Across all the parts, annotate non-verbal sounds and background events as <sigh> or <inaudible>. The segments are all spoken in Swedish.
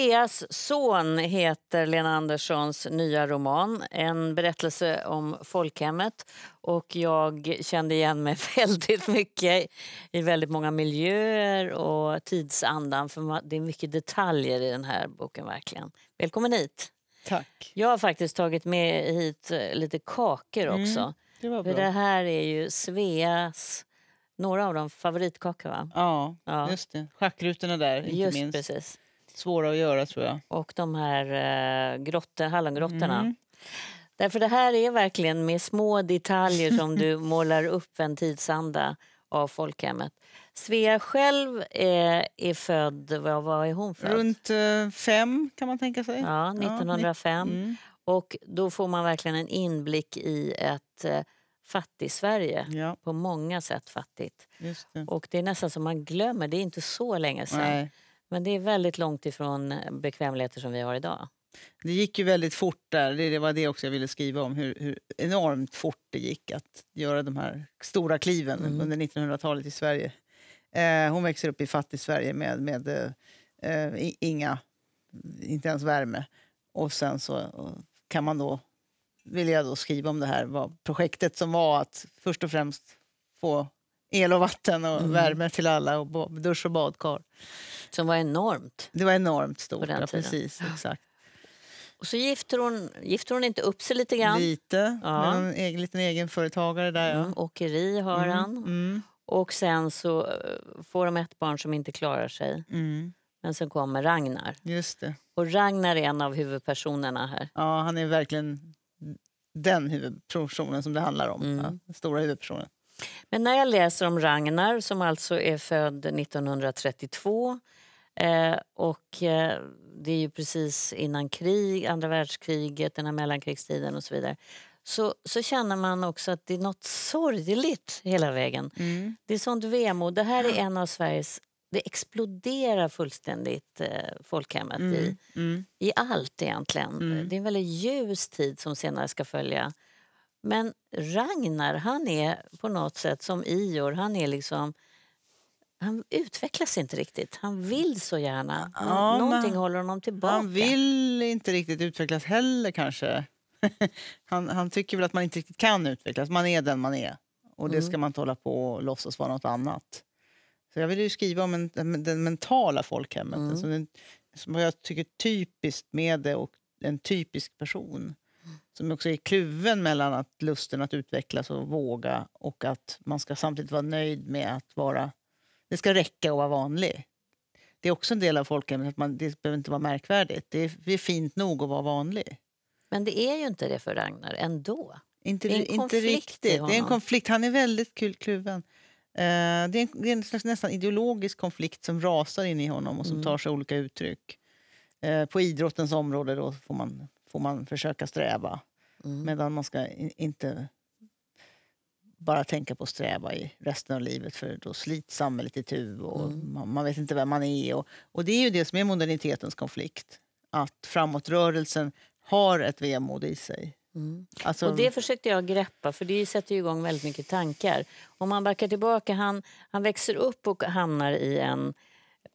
Sveas son heter Lena Anderssons nya roman. En berättelse om folkhemmet. Och jag kände igen mig <laughs> väldigt mycket i väldigt många miljöer och tidsandan. För det är mycket detaljer i den här boken. verkligen. Välkommen hit! Tack. Jag har faktiskt tagit med hit eh, lite kakor mm, också. Mm, det, var bra. För det här är ju Sveas några av dem favoritkakor. Va? Ja, ja, just det. Schackrutorna där, inte just minst. Precis svåra att göra tror jag. Och de här eh, grotter, hallongrottorna. Mm. Därför det här är verkligen med små detaljer som du <laughs> målar upp en tidsanda av folkhemmet. Svea själv är, eh, är född, vad var är hon född? Runt eh, fem kan man tänka sig. Ja, 1905. Ja, mm. Och då får man verkligen en inblick i ett eh, fattig-Sverige. Ja. På många sätt fattigt. Det. Och det är nästan som man glömmer, det är inte så länge sedan. Nej. Men det är väldigt långt ifrån eh, bekvämligheter som vi har idag. Det gick ju väldigt fort där. Det, var det också jag ville skriva om, hur, hur enormt fort det gick att göra de här stora kliven mm. under 1900-talet i Sverige. Eh, hon växer upp i fattig Sverige med, med eh, inga, inte ens värme. Och sen så eh, kan man då, vill jag då skriva om det här, vad projektet som var att först och främst få el och vatten och mm. värme till alla och dusch och badkar. Som var enormt. Det var enormt stort, ja, precis. Exakt. Och så gifter hon, gifter hon inte upp sig lite grann? Lite, ja. en egen, liten egenföretagare där. Mm. Ja. Åkeri har mm. han. Mm. Och sen så eh, får de ett barn som inte klarar sig. Mm. Men sen kommer Ragnar. Just det. Och Ragnar är en av huvudpersonerna här. Ja, han är verkligen den huvudpersonen som det handlar om. Mm. Ja, den stora huvudpersonen. Men när jag läser om Ragnar som alltså är född 1932 eh, och eh, det är ju precis innan krig, andra världskriget, den här mellankrigstiden och så vidare. Så, så känner man också att det är nåt sorgligt hela vägen. Mm. Det är sånt vemod. Det här är en av Sveriges det exploderar fullständigt eh, folkhemmet mm, i, mm. i allt egentligen. Mm. Det är en väldigt ljus tid som senare ska följa men Ragnar, han är på något sätt som Ior, han är liksom han utvecklas inte riktigt. Han vill så gärna. Ja, Någonting håller honom tillbaka. Han vill inte riktigt utvecklas heller kanske. <laughs> han, han, tycker väl att man inte riktigt kan utvecklas. Man är den man är. Och det mm. ska man inte hålla på och låtsas vara något annat. Så jag ville ju skriva om en, den, den mentala folkhemmet. Mm. Alltså den, som jag tycker typiskt med det och en typisk person som också är kluven mellan att lusten att utvecklas och våga och att man ska samtidigt vara nöjd med att vara... Det ska räcka att vara vanlig. Det är också en del av folkhemmet, att man, det behöver inte vara märkvärdigt. Det är, det är fint nog att vara vanlig. Men det är ju inte det för Ragnar ändå. Inte, det är en inte konflikt riktigt. I honom. Det är en konflikt. Han är väldigt kul kluven. Eh, det är, en, det är en slags nästan ideologisk konflikt som rasar in i honom och som mm. tar sig olika uttryck. Eh, på idrottens område då får man får man försöka sträva. Mm. Medan man ska inte bara tänka på att sträva i resten av livet för då slits samhället itu och mm. man, man, vet inte vem man är. Och, och Det är ju det som är modernitetens konflikt. Att framåtrörelsen har ett vemod i sig. Mm. Alltså... Och det försökte jag greppa, för det sätter ju igång väldigt mycket tankar. Om man backar tillbaka, han, han växer upp och hamnar i en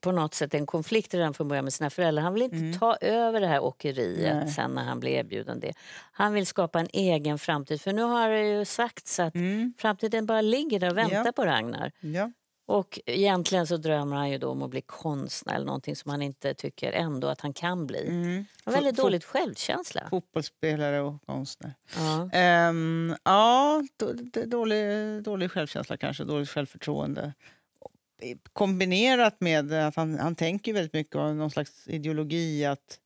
på något sätt en konflikt redan från början med sina föräldrar. Han vill inte mm. ta över det här åkeriet Nej. sen när han blir erbjuden det. Han vill skapa en egen framtid. För nu har det ju sagts att mm. framtiden bara ligger där och väntar ja. på Ragnar. Ja. Och egentligen så drömmer han ju då om att bli konstnär eller någonting som han inte tycker ändå att han kan bli. Mm. Han väldigt Fot dåligt självkänsla. Fotbollsspelare och konstnär. Ja, um, ja dålig, dålig självkänsla kanske, dåligt självförtroende kombinerat med att han, han tänker väldigt mycket av någon slags ideologi att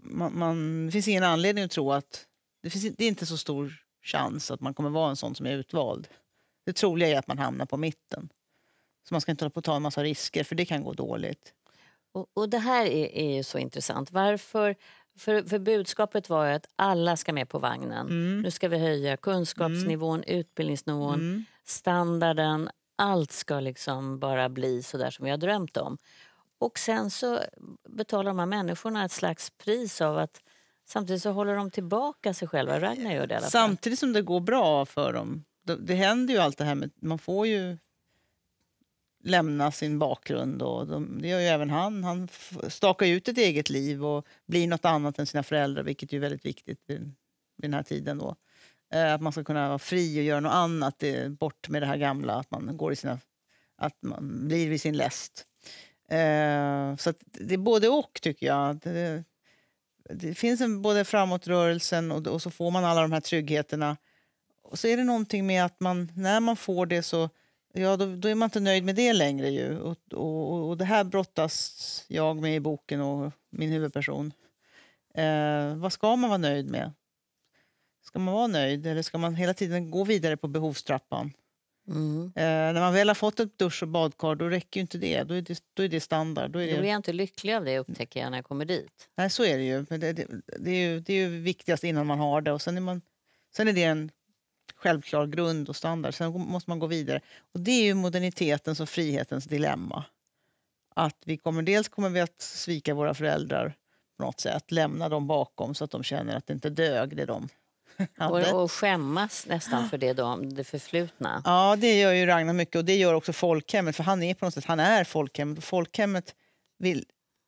man, man, det finns ingen anledning att tro att det, finns, det är inte så stor chans att man kommer vara en sån som är utvald. Det troliga är att man hamnar på mitten. Så man ska inte hålla på att ta en massa risker, för det kan gå dåligt. Och, och det här är, är så intressant. Varför för, för, budskapet var ju att alla ska med på vagnen. Mm. Nu ska vi höja kunskapsnivån, mm. utbildningsnivån, mm. standarden, allt ska liksom bara bli så där som jag drömt om. Och sen så betalar de här människorna ett slags pris av att samtidigt så håller de tillbaka sig själva. Eh, Ragnar gör det i alla fall. Samtidigt som det går bra för dem. Det, det händer ju allt det här med, man får ju lämna sin bakgrund. Och de, det gör ju även han. Han stakar ut ett eget liv och blir nåt annat än sina föräldrar, vilket är väldigt viktigt vid, den här tiden. Då. Eh, att man ska kunna vara fri och göra något annat, eh, bort med det här gamla, att man, går i sina, att man blir vid sin läst. Eh, så det är både och, tycker jag. Det, det finns en, både framåtrörelsen och, och, så får man alla de här tryggheterna. Och så är det någonting med att man, när man får det så ja, då, då är man inte nöjd med det längre. ju. Och, och, och Det här brottas jag med i boken och min huvudperson. Eh, vad ska man vara nöjd med? Ska man vara nöjd eller ska man hela tiden gå vidare på behovstrappan? Mm. Eh, när man väl har fått ett dusch och badkar då räcker inte det. Då är det, då är det standard. Då är, det... då är jag inte lycklig av det upptäcker jag när jag kommer dit. Nej, så är det ju. Men det, det, det är ju, det är ju viktigast innan man har det. Och sen, är man, sen är det en självklar grund och standard. Sen måste man gå vidare. Och Det är ju modernitetens och frihetens dilemma. Att vi kommer, dels kommer vi att svika våra föräldrar på något sätt, lämna dem bakom så att de känner att det inte dög det de hade. <laughs> Och, skämmas nästan för det, de, det förflutna. Ja, det gör ju Ragnar mycket och det gör också folkhemmet, för han är på något sätt, han är folkhemmet. Folkhemmet vill,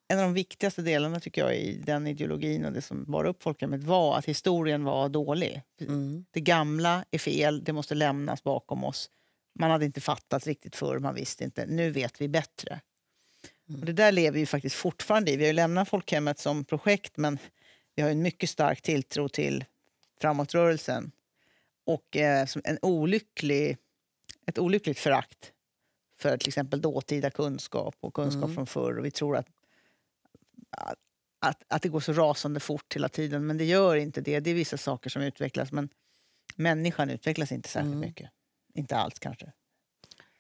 en av de viktigaste delarna tycker jag i den ideologin och det som bar upp folkhemmet var att historien var dålig. Mm. Det gamla är fel, det måste lämnas bakom oss. Man hade inte fattat riktigt förr, man visste inte. Nu vet vi bättre. Mm. Och det där lever vi faktiskt fortfarande i. Vi har lämnat folkhemmet som projekt men vi har en mycket stark tilltro till framåtrörelsen och eh, en olycklig, ett olyckligt förakt för till exempel dåtida kunskap och kunskap mm. från förr. Och vi tror att, att, att, att det går så rasande fort hela tiden, men det gör inte det. Det är vissa saker som utvecklas, men människan utvecklas inte särskilt mm. mycket. Inte alls kanske.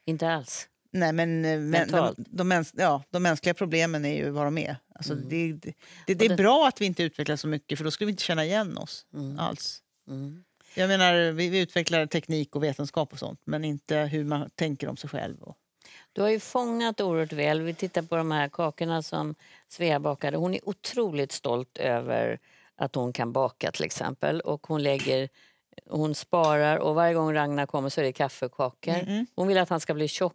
Inte alls? Nej, men, eh, men de, de, ja, de mänskliga problemen är ju vad de är. Alltså, mm. det, det, det, det, är bra att vi inte utvecklas så mycket, för då skulle vi inte känna igen oss mm. alls. Mm. Jag menar, vi, vi, utvecklar teknik och vetenskap och sånt, men inte hur man tänker om sig själv. Och... Du har ju fångat oerhört väl. Vi tittar på de här kakorna som Svea bakade. Hon är otroligt stolt över att hon kan baka till exempel. Och hon lägger hon sparar och varje gång Ragnar kommer så är det kaffekakor. Mm, mm. Hon vill att han ska bli tjock.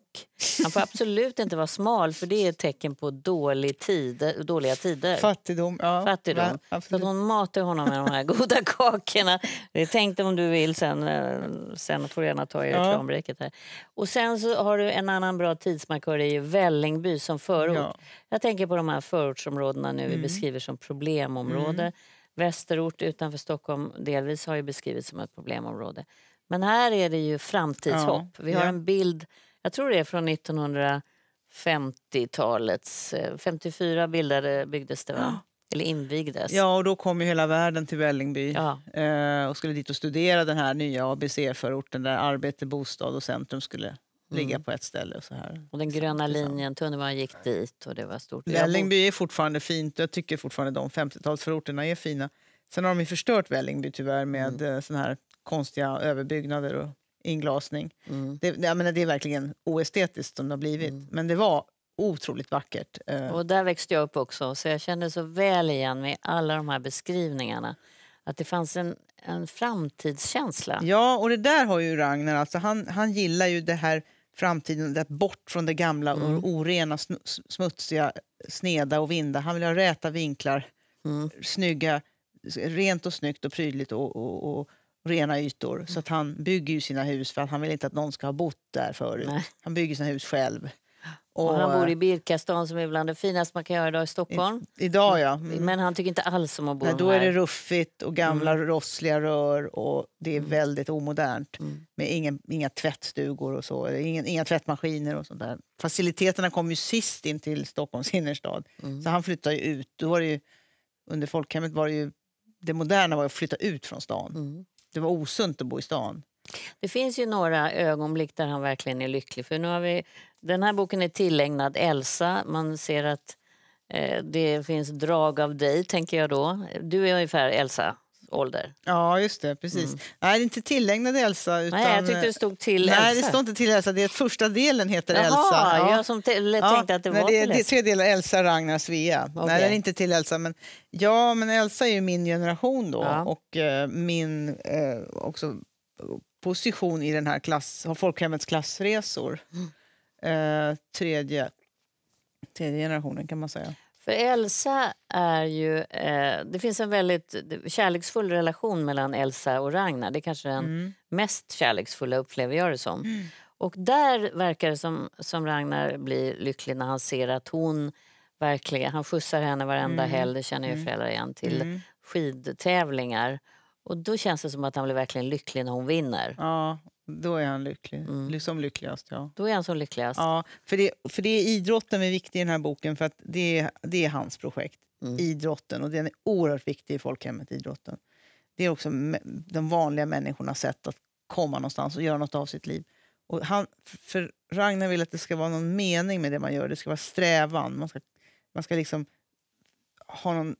Han får absolut inte vara smal för det är ett tecken på dålig tid, dåliga tider. Fattigdom. Ja, Fattigdom. Ja, så hon matar honom med de här goda kakorna. Det tänkte om du vill sen. Eh, sen får du gärna ta i reklambreaket här. Och sen så har du en annan bra tidsmarkör i Vällingby som förort. Ja. Jag tänker på de här förortsområdena nu mm. vi beskriver som problemområde. Mm. Västerort utanför Stockholm delvis har ju beskrivits som ett problemområde. Men här är det ju framtidshopp. Ja, Vi har ja. en bild, jag tror det är från 1950-talets... 54 bildade, byggdes det, va? Ja. Eller invigdes. Ja, och då kom ju hela världen till Vällingby eh, och skulle dit och studera den här nya ABC-förorten där arbete, bostad och centrum skulle ligga mm. på ett ställe. Så här. Och den gröna liksom. linjen, tunnelbanan gick dit och det var stort. Vällingby är fortfarande fint. Jag tycker fortfarande de 50-talsförorterna är fina. Sen har de förstört Vällingby tyvärr med mm. Eh, såna här konstiga överbyggnader och inglasning. Mm. Det, jag menar, det är verkligen oestetiskt som det har blivit. Mm. Men det var otroligt vackert. Eh. Och där växte jag upp också, så jag kände så väl igen med alla de här beskrivningarna. Att det fanns en, en framtidskänsla. Ja, och det där har ju Ragnar. Alltså han, han gillar ju det här framtiden, där bort från det gamla mm. orena, smutsiga, sneda och vinda. Han vill ha räta vinklar, mm. snygga, rent och snyggt och prydligt och, och, och rena ytor. Mm. Så att han bygger ju sina hus för att han vill inte att någon ska ha bott där förut. Nej. Han bygger sina hus själv. Och, och han bor eh, i Birkastan som är bland det finaste man kan göra idag i Stockholm. I, idag ja. Mm. mm. Men han tycker inte alls om att bo Nej, Då här. är det ruffigt och gamla mm. rossliga rör och det är mm. väldigt omodernt. Mm. Med ingen, inga tvättstugor och så, ingen, inga tvättmaskiner och sånt där. Faciliteterna kom ju sist in till Stockholms innerstad. Mm. Så han flyttade ut. Då var det ju, under folkhemmet var det ju, det moderna var att flytta ut från stan. Mm. Det var osunt att bo i stan. Det finns ju några ögonblick där han verkligen är lycklig. För nu har vi den här boken är tillägnad Elsa. Man ser att eh, det finns drag av dig, tänker jag då. Du är ungefär Elsa. Ålder. Ja, just det. Precis. Mm. Nej, det är inte tillägnad Elsa. Utan... Nej, jag tyckte det stod till Elsa. Nej, det står inte till Elsa. Det är första delen heter Jaha, Elsa. Ja. jag som tänkte ja, att det var det är, till Det är tre delar, Elsa, Ragnar, Svea. Okay. Nej, det är inte till Elsa. Men, ja, men Elsa är ju min generation då ja. och eh, min eh, också position i den här klass, folkhemmets klassresor. Mm. Eh, tredje, tredje generationen kan man säga. För Elsa är ju... Eh, det finns en väldigt kärleksfull relation mellan Elsa och Ragnar. Det är kanske den mm. mest kärleksfulla upplever jag det som. Mm. Och där verkar det som, som Ragnar blir lycklig när han ser att hon verkligen... Han skjutsar henne varenda mm. helg, det känner ju mm. föräldrar igen, till mm. skidtävlingar. Och då känns det som att han blir verkligen lycklig när hon vinner. Ja, då är han lycklig. Mm. Som lyckligast, ja. Då är han som lyckligast. Ja, för det, för det är idrotten är viktig i den här boken, för att det, det är hans projekt. Mm. Idrotten, och den är oerhört viktig i folkhemmet, idrotten. Det är också de vanliga människornas sätt att komma någonstans och göra något av sitt liv. Och han, för Ragnar vill att det ska vara någon mening med det man gör, det ska vara strävan. Man ska, man ska liksom ha någon,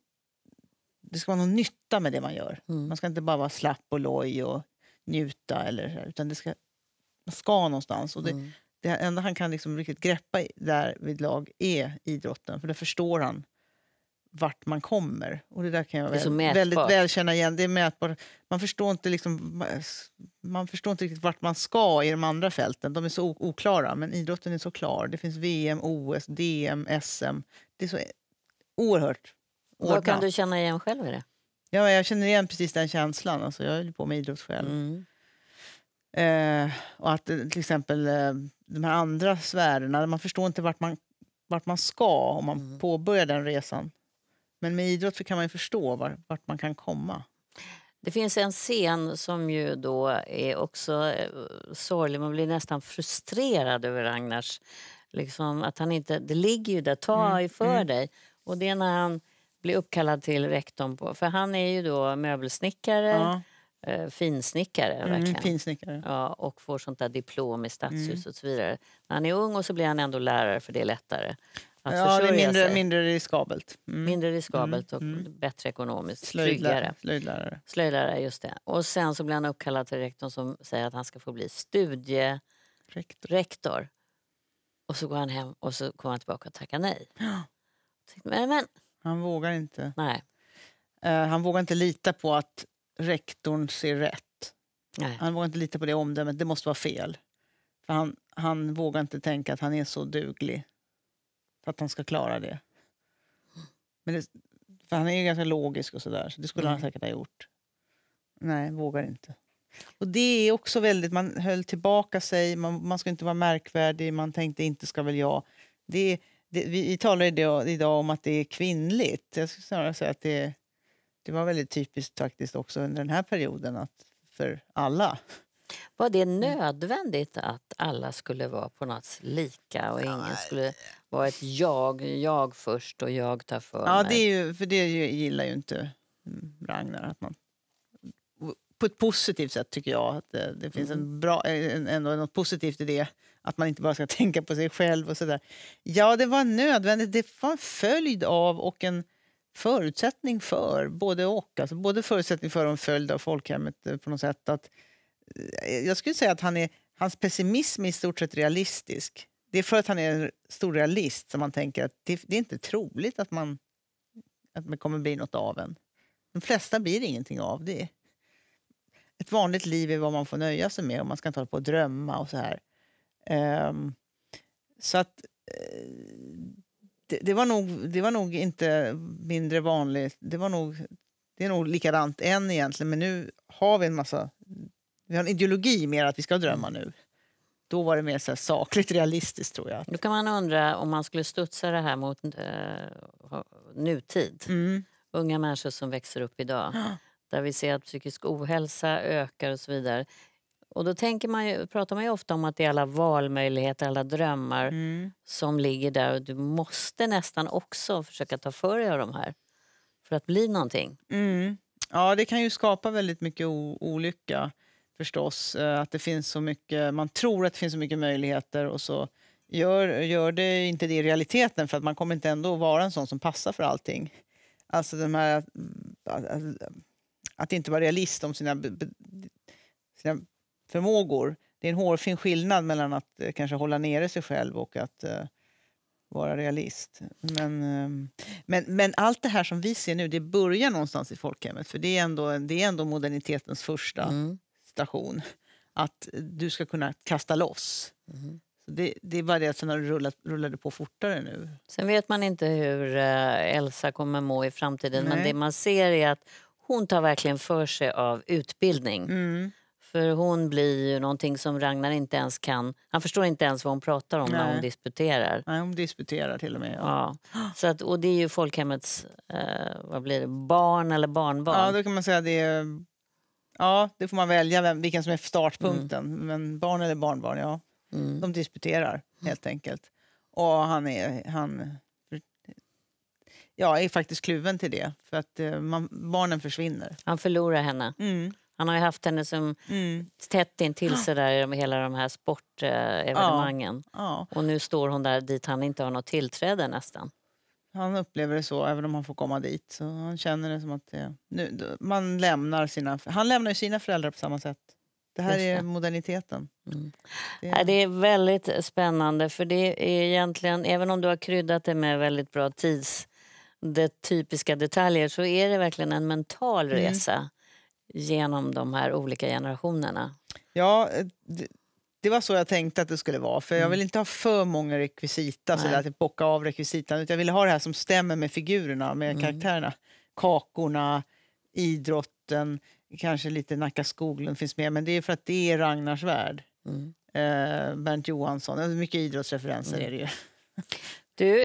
det ska vara någon nytta med det man gör. Mm. Man ska inte bara vara slapp och loj och njuta, eller, utan det ska, man ska någonstans. Och det, mm. det enda han kan liksom riktigt greppa där vid lag är idrotten, för då förstår han vart man kommer. Och det där kan jag väl, väldigt väl känna igen. Det är mätbart. Man förstår, inte liksom, man förstår inte riktigt vart man ska i de andra fälten. De är så oklara, men idrotten är så klar. Det finns VM, OS, DM, SM. Det är så oerhört ordnat. Vad kan du känna igen själv i det? Ja, jag känner igen precis den känslan. Alltså, jag höll på med idrott själv. Mm. Eh, och att eh, till exempel eh, de här andra sfärerna, man förstår inte vart man, vart man ska om man mm. påbörjar den resan. Men med idrott kan man förstå var, vart man kan komma. Det finns en scen som ju då är också eh, sorglig. Man blir nästan frustrerad över Ragnars... Liksom, att han inte, det ligger ju där, ta mm. för mm. dig. Och det är när han bli uppkallad till rektorn på, för han är ju då möbelsnickare, ja. eh, finsnickare mm, Finsnickare. Ja, och får sånt där diplom i stadshus mm. och så vidare. När han är ung och så blir han ändå lärare för det är lättare. ja, det är mindre, mindre riskabelt. Mm. Mindre riskabelt mm, och mm. bättre ekonomiskt. Slöjdlärare. Slöjdlärare. Slöjdlärare, just det. Och sen så blir han uppkallad till rektorn som säger att han ska få bli studierektor. Rektor. Och så går han hem och så kommer han tillbaka och tackar nej. Ja. Men, men han vågar inte. Nej. Eh, han vågar inte lita på att rektorn ser rätt. Nej. Han vågar inte lita på det omdömet. Det måste vara fel. För han, han vågar inte tänka att han är så duglig för att han ska klara det. Men det, för han är ju ganska logisk och sådär, så det skulle mm. han säkert ha gjort. Nej, vågar inte. Och det är också väldigt, man höll tillbaka sig, man, man ska inte vara märkvärdig, man tänkte inte ska väl jag. Det, det, vi talar idag, idag om att det är kvinnligt. Jag skulle snarare säga att det, det var väldigt typiskt faktiskt också under den här perioden att för alla. Var det mm. nödvändigt att alla skulle vara på något lika och ingen skulle vara ett jag, jag först och jag tar för ja, mig? Det är ju, för det gillar ju inte Ragnar. Att man, på ett positivt sätt tycker jag att det, det finns en mm. bra, en, ändå något positivt i det att man inte bara ska <laughs> tänka på sig själv och sådär. Ja, det var nödvändigt. Det var en följd av och en förutsättning för, både och. Alltså både förutsättning för och en följd av folkhemmet eh, på något sätt. Att, eh, jag skulle säga att han är, hans pessimism är i stort sett realistisk. Det är för att han är en stor realist som man tänker att det, det är inte troligt att man, att man kommer bli något av en. De flesta blir ingenting av det. Ett vanligt liv är vad man får nöja sig med och man ska inte hålla på och drömma och så här. Ehm, så att eh, det, det, var nog, det var nog inte mindre vanligt. Det, var nog, det är nog likadant än egentligen, men nu har vi en massa... Vi har en ideologi mer att vi ska drömma nu. Då var det mer så här sakligt realistiskt, tror jag. Då kan man undra, om man skulle studsa det här mot eh, nutid, mm. unga människor som växer upp idag, <gasps> där vi ser att psykisk ohälsa ökar och så vidare. Och då tänker man ju, pratar man ju ofta om att det är alla valmöjligheter, alla drömmar mm. som ligger där. Och du måste nästan också försöka ta för dig av de här för att bli någonting. Mm. Ja, det kan ju skapa väldigt mycket olycka förstås. Eh, att det finns så mycket, man tror att det finns så mycket möjligheter och så gör, gör det inte det i realiteten för att man kommer inte ändå att vara en sån som passar för allting. Alltså de här, mm, att, att, att inte vara realist om sina, sina förmågor. Det är en hårfin skillnad mellan att eh, kanske hålla nere sig själv och att eh, vara realist. Men, eh, men, men allt det här som vi ser nu, det börjar någonstans i folkhemmet. För det är ändå, det är ändå modernitetens första mm. station. Att du ska kunna kasta loss. Mm. Det, det, är bara det att sen har det rullat, rullade på fortare nu. Sen vet man inte hur eh, Elsa kommer må i framtiden. Nej. Men det man ser är att hon tar verkligen för sig av utbildning. Mm. För hon blir ju någonting som Ragnar inte ens kan... Han förstår inte ens vad hon pratar om Nej. när hon disputerar. Nej, hon disputerar till och med. Ja. ja. Så att, och det är ju folkhemmets eh, vad blir det, barn eller barnbarn. Ja, då kan man säga det är, Ja, det får man välja vem, vilken som är startpunkten. Mm. Men barn eller barnbarn, ja. Mm. De disputerar mm. helt enkelt. Och han är... Han, ja, är faktiskt kluven till det. För att eh, man, barnen försvinner. Han förlorar henne. Mm. Han har ju haft henne som mm. tätt intill <gasps> sig där i hela de här sportevenemangen. Ja, ja. Och nu står hon där dit han inte har något tillträde nästan. Han upplever det så, även om han får komma dit. Så han känner det som att det, nu, man lämnar sina, han lämnar ju sina föräldrar på samma sätt. Det här är moderniteten. Mm. Det, är... det är väldigt spännande, för det är egentligen, även om du har kryddat det med väldigt bra tids det typiska detaljer så är det verkligen en mental mm. resa. Mm genom de här olika generationerna? Ja, eh, det, det, var så jag tänkte att det skulle vara. För Jag mm. vill inte ha för många rekvisita, så att bocka av rekvisitan. Utan jag vill ha det här som stämmer med figurerna, med mm. karaktärerna. Kakorna, idrotten, kanske lite Nacka Skoglund finns med. Men det är för att det är Ragnars värld. Mm. Eh, Bernt Johansson, alltså mycket idrottsreferenser mm. är det ju. Du,